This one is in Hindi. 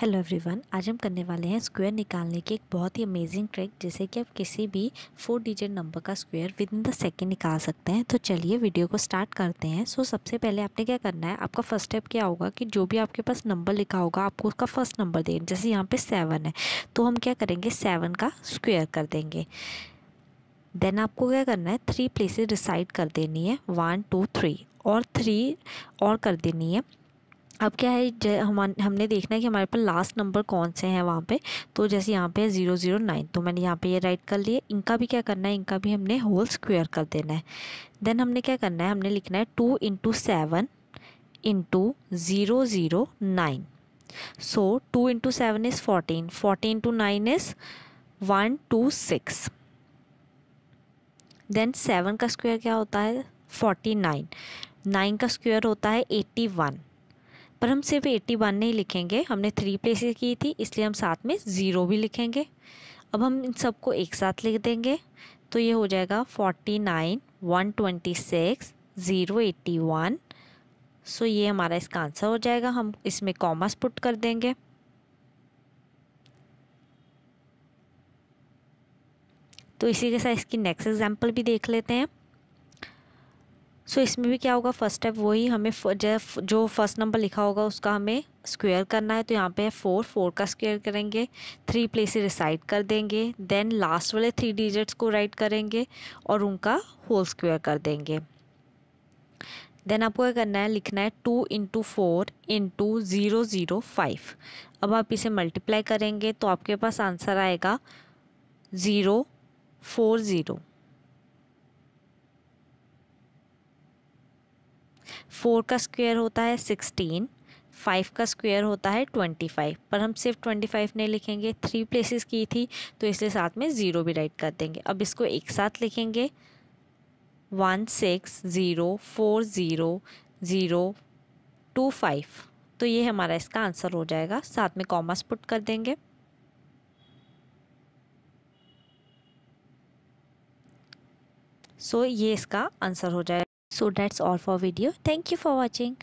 हेलो एवरीवन आज हम करने वाले हैं स्क्वायर निकालने की एक बहुत ही अमेजिंग ट्रिक जैसे कि आप किसी भी फोर डिजिट नंबर का square within the second निकाल सकते हैं तो चलिए वीडियो को स्टार्ट करते हैं सो सबसे पहले आपने क्या करना है आपका फर्स्ट स्टेप क्या होगा कि जो भी आपके पास नंबर लिखा होगा आपको उसका फर्स्ट नंबर देना जैसे यहाँ पर सेवन है तो हम क्या करेंगे सेवन का स्क्वेयर कर देंगे देन आपको क्या करना है थ्री प्लेसेस डिसाइड कर देनी है वन टू थ्री और थ्री और कर देनी है अब क्या है हम हमने देखना है कि हमारे पास लास्ट नंबर कौन से हैं वहाँ पे तो जैसे यहाँ पे है ज़ीरो ज़ीरो नाइन तो मैंने यहाँ पे ये यह राइट कर लिए इनका भी क्या करना है इनका भी हमने होल स्क्वायर कर देना है देन हमने क्या करना है हमने लिखना है two into seven into zero zero nine so two into seven is fourteen fourteen into nine is one two six then seven का स्क्वायर क्या होता है फोर्टी नाइन नाइन का स्क्वायर होता है एट्टी वन पर हम सिर्फ एट्टी वन नहीं लिखेंगे हमने थ्री प्लेसेस की थी इसलिए हम साथ में ज़ीरो भी लिखेंगे अब हम इन सबको एक साथ लिख देंगे तो ये हो जाएगा forty nine one twenty six zero eighty one so ये हमारा इसका आंसर हो जाएगा हम इसमें कॉमर्स पुट कर देंगे तो इसी के साथ इसकी नेक्स्ट एग्जाम्पल भी देख लेते हैं सो इसमें भी क्या होगा फर्स्ट स्टेप वही हमें जो फर्स्ट नंबर लिखा होगा उसका हमें स्क्वायर करना है तो यहाँ पे फोर फोर का स्क्वायर करेंगे थ्री प्लेस रिसाइड कर देंगे देन लास्ट वाले थ्री डिजिट्स को राइट करेंगे और उनका होल स्क्वायर कर देंगे देन आपको क्या करना है लिखना है two into four into zero zero five अब आप इसे मल्टीप्लाई करेंगे तो आपके पास आंसर आएगा ज़ीरो फोर ज़ीरो फोर का स्क्वायर होता है सिक्सटीन फाइव का स्क्वायर होता है ट्वेंटी फाइव पर हम सिर्फ ट्वेंटी फाइव नहीं लिखेंगे थ्री प्लेसेस की थी तो इसलिए साथ में ज़ीरो भी राइट कर देंगे अब इसको एक साथ लिखेंगे one six zero four zero zero two five तो ये हमारा इसका आंसर हो जाएगा साथ में कॉमर्स पुट कर देंगे सो so, ये इसका आंसर हो जाएगा So that's all for video. Thank you for watching.